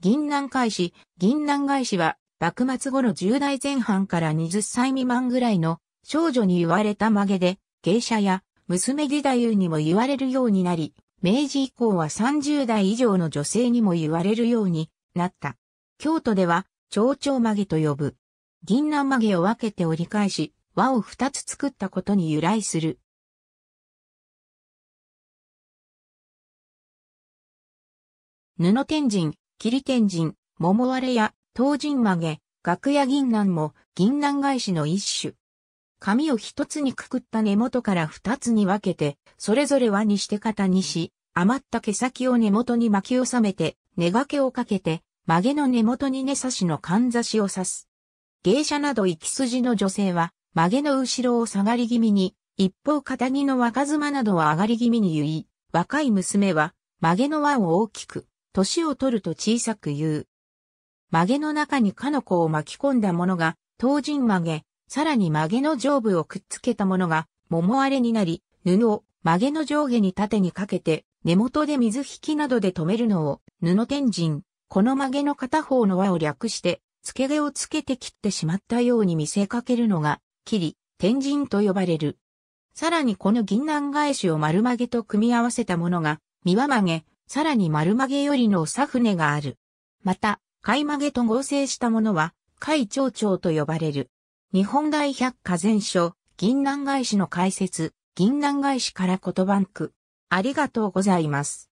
銀南返し、銀南返しは、幕末頃10代前半から20歳未満ぐらいの少女に言われた曲げで、芸者や娘時代にも言われるようになり、明治以降は30代以上の女性にも言われるようになった。京都では、蝶々曲げと呼ぶ。銀南曲げを分けて折り返し、輪を2つ作ったことに由来する。布天神、霧天神、桃割れや、東神曲げ、楽屋銀杏も銀杏返しの一種。髪を一つにくくった根元から二つに分けて、それぞれ輪にして型にし、余った毛先を根元に巻き収めて、根掛けをかけて、曲げの根元に根差しのかんざしを刺す。芸者など行き筋の女性は、曲げの後ろを下がり気味に、一方片木の若妻などは上がり気味に言い、若い娘は、曲げの輪を大きく、年を取ると小さく言う。曲げの中にかの子を巻き込んだものが、当人曲げ、さらに曲げの上部をくっつけたものが、桃荒れになり、布を曲げの上下に縦にかけて、根元で水引きなどで止めるのを、布天神、この曲げの片方の輪を略して、付け毛をつけて切ってしまったように見せかけるのが、切り、天神と呼ばれる。さらにこの銀杏返しを丸曲げと組み合わせたものが、三輪曲げ、さらに丸曲げよりの長船がある。また、貝曲げと合成したものは、貝長長と呼ばれる。日本大百科全書、銀南返しの解説、銀南返しから言葉んく。ありがとうございます。